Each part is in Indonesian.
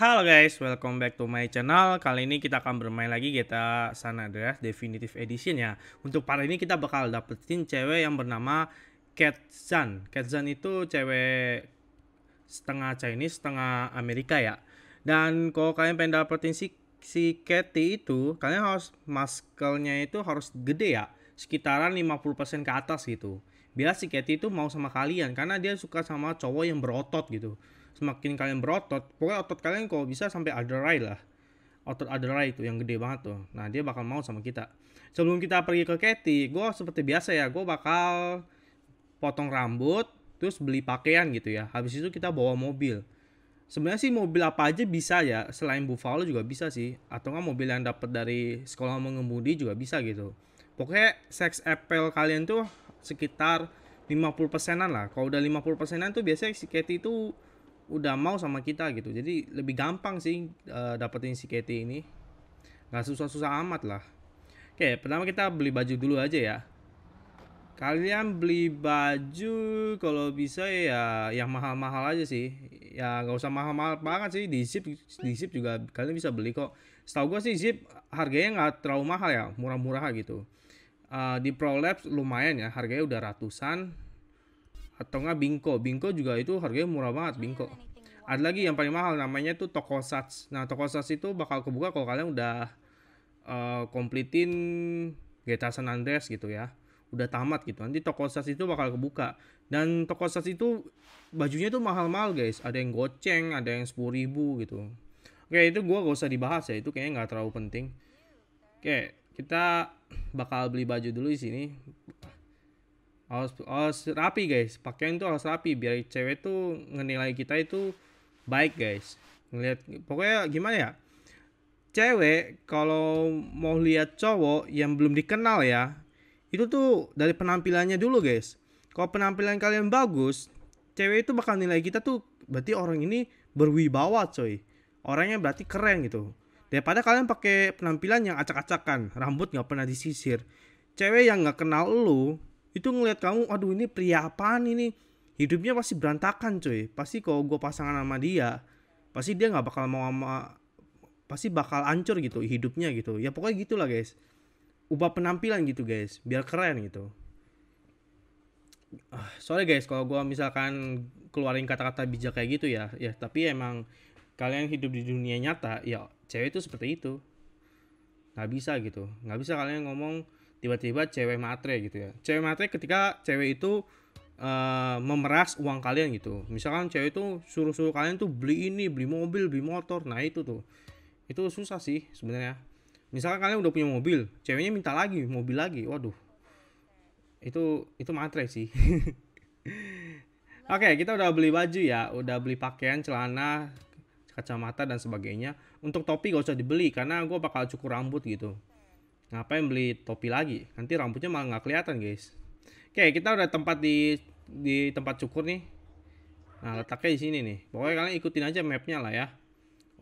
Halo guys, welcome back to my channel. Kali ini kita akan bermain lagi GTA San Andreas Definitive Edition ya. Untuk para ini kita bakal dapetin cewek yang bernama Cat Zan. Cat Zan itu cewek setengah Chinese, setengah Amerika ya. Dan kalau kalian pengen dapetin si si Katy itu, kalian harus maskelnya itu harus gede ya. Sekitaran 50% ke atas gitu. Biar si Katy itu mau sama kalian karena dia suka sama cowok yang berotot gitu semakin kalian berotot pokoknya otot kalian kalau bisa sampai aderai lah otot aderai itu yang gede banget tuh nah dia bakal mau sama kita sebelum kita pergi ke Katy gue seperti biasa ya gue bakal potong rambut terus beli pakaian gitu ya habis itu kita bawa mobil sebenarnya sih mobil apa aja bisa ya selain Buffalo juga bisa sih atau nggak mobil yang dapat dari sekolah mengemudi juga bisa gitu pokoknya seks Apple kalian tuh sekitar 50 persenan lah kalau udah 50 persenan tuh biasanya si Katy tuh udah mau sama kita gitu jadi lebih gampang sih uh, dapetin si Katy ini nggak susah-susah amat lah oke pertama kita beli baju dulu aja ya kalian beli baju kalau bisa ya yang mahal-mahal aja sih ya nggak usah mahal-mahal banget sih di zip di zip juga kalian bisa beli kok setahu gue sih zip harganya nggak terlalu mahal ya murah-murah gitu uh, di prolabs lumayan ya harganya udah ratusan atau enggak Bingko. Bingko juga itu harganya murah banget hmm, Bingko. Ada lagi yang paling mahal namanya tuh Tokosats. Nah, Tokosats itu bakal kebuka kalau kalian udah uh, eh, komplitin Geta San Andreas gitu ya. Udah tamat gitu. Nanti Tokosats itu bakal kebuka. Dan Tokosats itu bajunya tuh mahal-mahal guys. Ada yang goceng, ada yang sepuluh ribu gitu. Oke, itu gua gak usah dibahas ya. Itu kayaknya nggak terlalu penting. Oke, kita bakal beli baju dulu di sini harus harus rapi guys pakaian tuh harus rapi biar cewek tuh ngenilai kita itu baik guys ngelihat pokoknya gimana ya cewek kalau mau lihat cowok yang belum dikenal ya itu tuh dari penampilannya dulu guys kalau penampilan kalian bagus cewek itu bakal nilai kita tuh berarti orang ini berwibawa coy orangnya berarti keren gitu daripada kalian pakai penampilan yang acak-acakan rambut nggak pernah disisir cewek yang nggak kenal lu itu ngelihat kamu aduh ini pria apaan ini hidupnya pasti berantakan cuy pasti kalau gue pasangan sama dia pasti dia nggak bakal mau sama pasti bakal ancur gitu hidupnya gitu ya pokoknya gitulah guys ubah penampilan gitu guys biar keren gitu uh, sorry guys kalau gue misalkan keluarin kata-kata bijak kayak gitu ya ya tapi emang kalian hidup di dunia nyata ya cewek itu seperti itu nggak bisa gitu nggak bisa kalian ngomong tiba-tiba cewek matre gitu ya cewek matre ketika cewek itu uh, memeras uang kalian gitu misalkan cewek itu suruh-suruh kalian tuh beli ini beli mobil beli motor nah itu tuh itu susah sih sebenarnya misalkan kalian udah punya mobil ceweknya minta lagi mobil lagi waduh itu itu matre sih oke okay, kita udah beli baju ya udah beli pakaian celana kacamata dan sebagainya untuk topi gak usah dibeli karena gue bakal cukur rambut gitu Ngapain beli topi lagi? Nanti rambutnya malah nggak kelihatan, guys. Oke, kita udah tempat di di tempat cukur nih. Nah, letaknya di sini nih. Pokoknya kalian ikutin aja mapnya lah ya.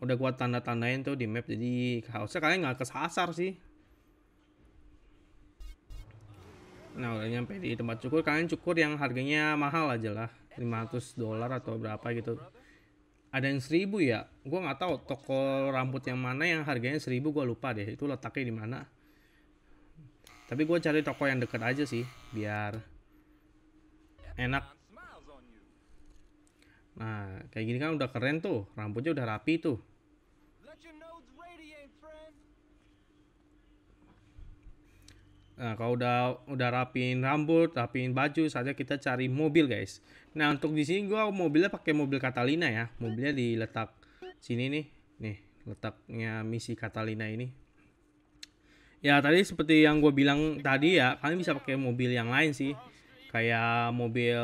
Udah gua tanda-tandain tuh di map, jadi harusnya kalian nggak kesasar sih. Nah, udah nyampe di tempat cukur, kalian cukur yang harganya mahal aja lah. 500 dolar atau berapa gitu. Ada yang seribu ya? Gua nggak tahu toko rambut yang mana yang harganya seribu gua lupa deh. Itu letaknya di mana. Tapi gue cari toko yang deket aja sih, biar enak. Nah, kayak gini kan udah keren tuh, rambutnya udah rapi tuh. Nah, kalau udah udah rapiin rambut, rapiin baju, saja kita cari mobil, guys. Nah, untuk di sini gua mobilnya pakai mobil Catalina ya. Mobilnya diletak sini nih. Nih, letaknya misi Catalina ini ya tadi seperti yang gue bilang tadi ya kalian bisa pakai mobil yang lain sih kayak mobil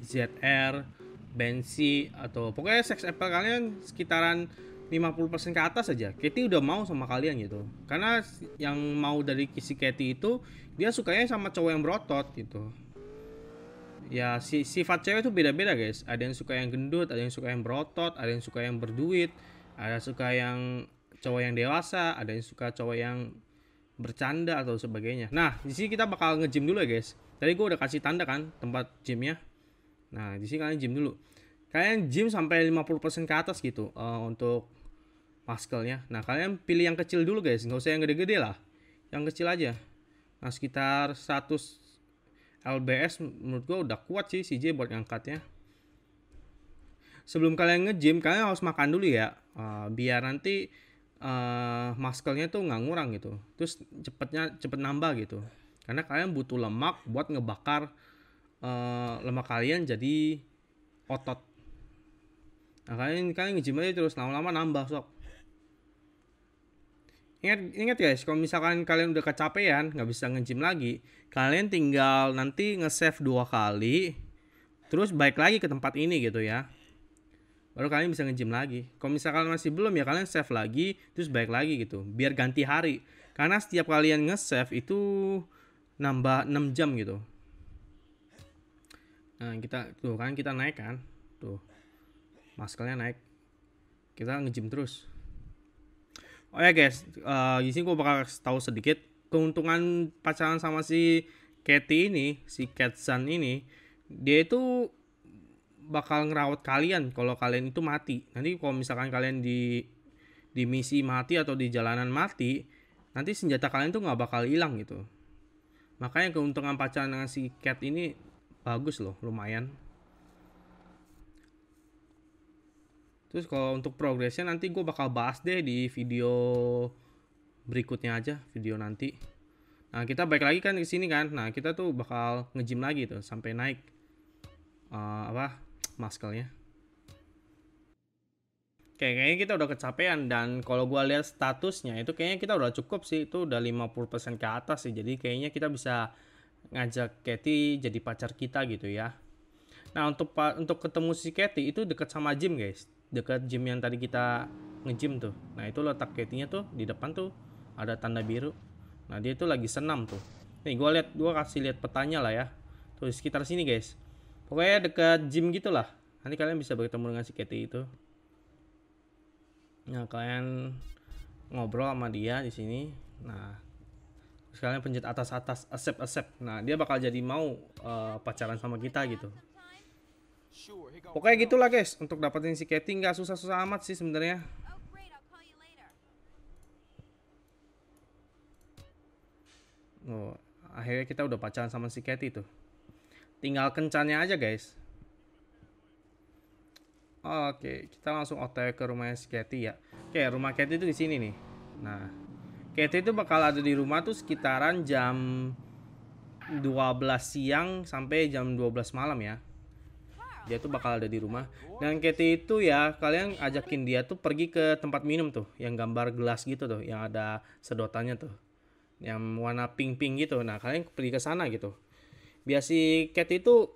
ZR, Bensi atau pokoknya sex appeal kalian sekitaran 50% ke atas aja. Katy udah mau sama kalian gitu. Karena yang mau dari kisi Katy itu dia sukanya sama cowok yang berotot gitu. Ya si sifat cewek itu beda-beda guys. Ada yang suka yang gendut, ada yang suka yang berotot, ada yang suka yang berduit, ada suka yang cowok yang dewasa, ada yang suka cowok yang bercanda atau sebagainya. Nah, di sini kita bakal nge-gym dulu ya, guys. Tadi gue udah kasih tanda kan tempat gymnya. Nah, di sini kalian gym dulu. Kalian gym sampai 50% ke atas gitu uh, untuk muscle-nya. Nah, kalian pilih yang kecil dulu, guys. Nggak usah yang gede-gede lah. Yang kecil aja. Nah, sekitar 100 LBS menurut gue udah kuat sih CJ buat ngangkatnya. Sebelum kalian nge-gym, kalian harus makan dulu ya. Uh, biar nanti uh, eh, muscle-nya tuh nggak ngurang gitu. Terus cepetnya cepet nambah gitu. Karena kalian butuh lemak buat ngebakar uh, lemak kalian jadi otot. Nah, kalian kalian nge aja terus lama-lama nambah sok. Ingat ingat guys, kalau misalkan kalian udah kecapean, nggak bisa nge lagi, kalian tinggal nanti nge-save dua kali terus baik lagi ke tempat ini gitu ya baru kalian bisa nge-gym lagi. Kalau misalkan masih belum ya kalian save lagi, terus baik lagi gitu, biar ganti hari. Karena setiap kalian nge-save itu nambah 6 jam gitu. Nah, kita tuh kan kita naik kan. Tuh. Maskernya naik. Kita nge-gym terus. Oh ya guys, uh, di sini gue bakal tahu sedikit keuntungan pacaran sama si Katy ini, si Catsan ini. Dia itu bakal ngerawat kalian kalau kalian itu mati. Nanti kalau misalkan kalian di di misi mati atau di jalanan mati, nanti senjata kalian tuh nggak bakal hilang gitu. Makanya keuntungan pacaran dengan si Cat ini bagus loh, lumayan. Terus kalau untuk progresnya nanti gue bakal bahas deh di video berikutnya aja, video nanti. Nah kita balik lagi kan ke sini kan, nah kita tuh bakal ngejim lagi tuh sampai naik uh, apa maskelnya Oke, kayaknya kita udah kecapean dan kalau gue lihat statusnya itu kayaknya kita udah cukup sih itu udah 50% ke atas sih. Jadi kayaknya kita bisa ngajak Katie jadi pacar kita gitu ya. Nah, untuk untuk ketemu si Katie itu deket sama gym, guys. Dekat gym yang tadi kita nge-gym tuh. Nah, itu letak Kathy-nya tuh di depan tuh ada tanda biru. Nah, dia itu lagi senam tuh. Nih, gue lihat gua kasih lihat petanya lah ya. Tuh sekitar sini, guys. Pokoknya dekat gym gitulah. Nanti kalian bisa bertemu dengan si Katie itu. Nah, kalian ngobrol sama dia di sini. Nah, sekalian kalian pencet atas atas accept accept. Nah, dia bakal jadi mau uh, pacaran sama kita gitu. Pokoknya gitulah guys, untuk dapetin si Katie nggak susah-susah amat sih sebenarnya. Oh, akhirnya kita udah pacaran sama si Katie tuh. Tinggal kencannya aja guys. Oke, kita langsung otw ke rumahnya si Katy ya. Oke, rumah Katy itu di sini nih. Nah, Katy itu bakal ada di rumah tuh sekitaran jam 12 siang sampai jam 12 malam ya. Dia tuh bakal ada di rumah. Dan Katy itu ya, kalian ajakin dia tuh pergi ke tempat minum tuh, yang gambar gelas gitu tuh, yang ada sedotannya tuh. Yang warna pink-pink gitu. Nah, kalian pergi ke sana gitu biar si Cat itu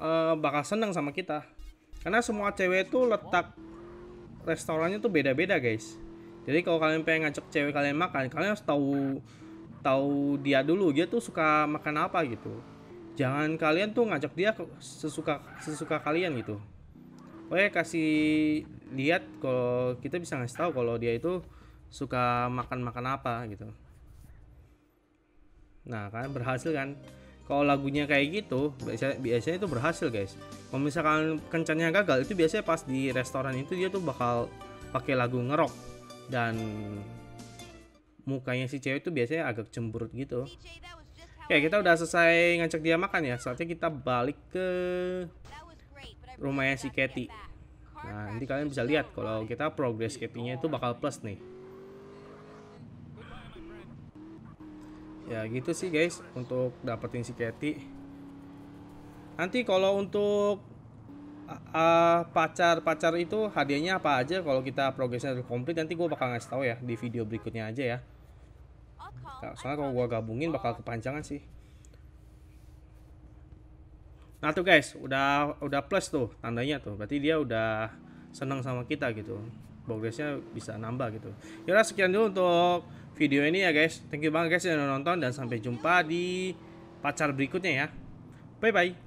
uh, bakal seneng sama kita karena semua cewek itu letak restorannya tuh beda-beda guys jadi kalau kalian pengen ngajak cewek kalian makan kalian harus tahu tahu dia dulu dia tuh suka makan apa gitu jangan kalian tuh ngajak dia sesuka sesuka kalian gitu Oke kasih lihat kalau kita bisa ngasih tahu kalau dia itu suka makan makan apa gitu nah kalian berhasil kan kalau lagunya kayak gitu biasanya, biasanya itu berhasil guys kalau misalkan kencannya gagal itu biasanya pas di restoran itu dia tuh bakal pakai lagu ngerok dan mukanya si cewek itu biasanya agak cemberut gitu Oke kita udah selesai ngajak dia makan ya saatnya kita balik ke rumahnya si Katie nah nanti kalian bisa lihat kalau kita progress Katie nya itu bakal plus nih ya gitu sih guys untuk dapetin si Keti nanti kalau untuk pacar-pacar uh, itu hadiahnya apa aja kalau kita progresnya udah komplit nanti gue bakal ngasih tahu ya di video berikutnya aja ya nah, soalnya kalau gue gabungin bakal kepanjangan sih nah tuh guys udah udah plus tuh tandanya tuh berarti dia udah seneng sama kita gitu progresnya bisa nambah gitu ya sekian dulu untuk video ini ya guys thank you banget guys yang udah nonton dan sampai jumpa di pacar berikutnya ya bye bye